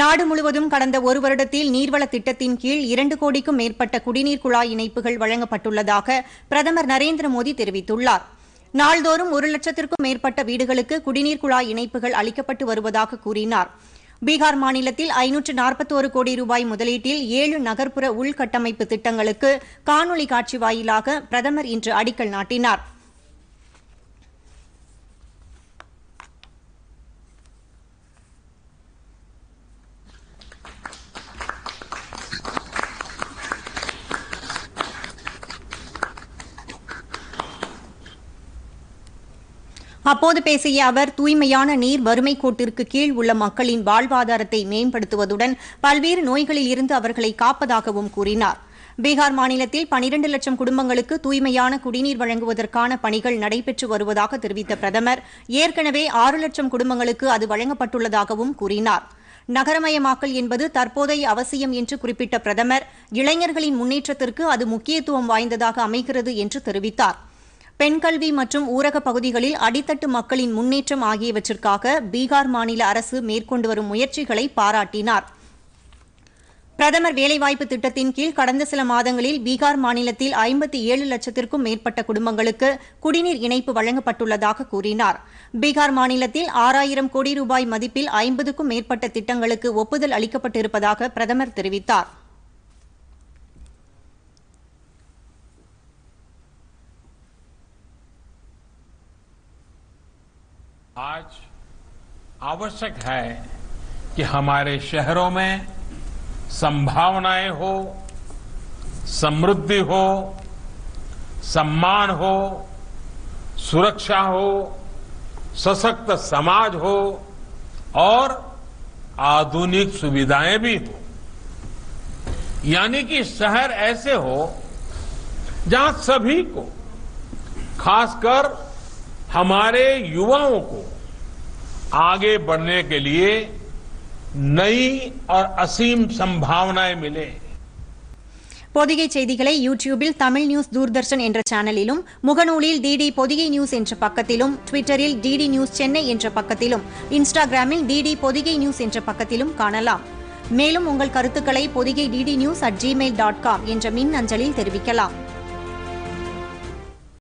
நாடு முழுவதும் கடந்த ஒரு வருடத்தில் நீர்வள திட்டத்தின் கீழ் இரண்டு கோடிக்கும் மேற்பட்ட குடிநீர் குழாய் இணைப்புகள் வழங்கப்பட்டுள்ளதாக பிரதமர் நரேந்திர மோடி தெரிவித்துள்ளார் நாள்தோறும் ஒரு லட்சத்திற்கும் மேற்பட்ட வீடுகளுக்கு குடிநீர் குழாய் இணைப்புகள் அளிக்கப்பட்டு வருவதாக கூறினார் பீகார் மாநிலத்தில் ஐநூற்று நாற்பத்தோரு கோடி ரூபாய் முதலீட்டில் ஏழு நகர்ப்புற உள்கட்டமைப்பு திட்டங்களுக்கு காணொலி காட்சி வாயிலாக பிரதமர் இன்று அடிக்கல் நாட்டினாா் அப்போது பேசிய அவர் தூய்மையான நீர் வறுமை கோட்டிற்கு கீழ் உள்ள மக்களின் வாழ்வாதாரத்தை மேம்படுத்துவதுடன் பல்வேறு நோய்களில் இருந்து அவர்களை காப்பதாகவும் கூறினார் பீகார் மாநிலத்தில் பனிரண்டு லட்சம் குடும்பங்களுக்கு தூய்மையான குடிநீர் வழங்குவதற்கான பணிகள் நடைபெற்று வருவதாக தெரிவித்த பிரதமர் ஏற்கனவே ஆறு லட்சம் குடும்பங்களுக்கு அது வழங்கப்பட்டுள்ளதாகவும் கூறினார் நகரமயமாக்கல் என்பது தற்போதைய அவசியம் என்று குறிப்பிட்ட பிரதமர் இளைஞர்களின் முன்னேற்றத்திற்கு அது முக்கியத்துவம் வாய்ந்ததாக அமைகிறது என்று தெரிவித்தாா் பெண் கல்வி மற்றும் ஊரக பகுதிகளில் அடித்தட்டு மக்களின் முன்னேற்றம் ஆகியவற்றிற்காக பீகார் மாநில அரசு மேற்கொண்டு வரும் முயற்சிகளை பாராட்டினார் பிரதமர் வேலைவாய்ப்பு திட்டத்தின் கீழ் கடந்த சில மாதங்களில் பீகார் மாநிலத்தில் ஐம்பத்தி ஏழு லட்சத்திற்கும் மேற்பட்ட குடும்பங்களுக்கு குடிநீர் இணைப்பு வழங்கப்பட்டுள்ளதாக கூறினார் பீகார் மாநிலத்தில் ஆறாயிரம் கோடி ரூபாய் மதிப்பில் ஐம்பதுக்கும் மேற்பட்ட திட்டங்களுக்கு ஒப்புதல் அளிக்கப்பட்டிருப்பதாக பிரதமர் தெரிவித்தாா் आज आवश्यक है कि हमारे शहरों में संभावनाएं हो समृद्धि हो सम्मान हो सुरक्षा हो सशक्त समाज हो और आधुनिक सुविधाएं भी हो यानी कि शहर ऐसे हो जहां सभी को खासकर हमारे युवाओं को आगे बढ़ने के लिए नई और असीम संभावनाएं मिले பொதிகை செய்திகளை யூடியூபில் தமிழ் நியூஸ் தூர்தர்ஷன் என்ற சேனலிலும் முகநூலில் டிடி பொதிகை நியூஸ் என்ற பக்கத்திலும் ட்விட்டரில் டிடி நியூஸ் சென்னை என்ற பக்கத்திலும் இன்ஸ்டாகிராமில் டிடி பொதிகை நியூஸ் என்ற பக்கத்திலும் காணலாம் மேலும் உங்கள் கருத்துக்களை Podhigai DD news at Gmail dot com என்ற மின் அஞ்சலில் தெரிவிக்கலாம்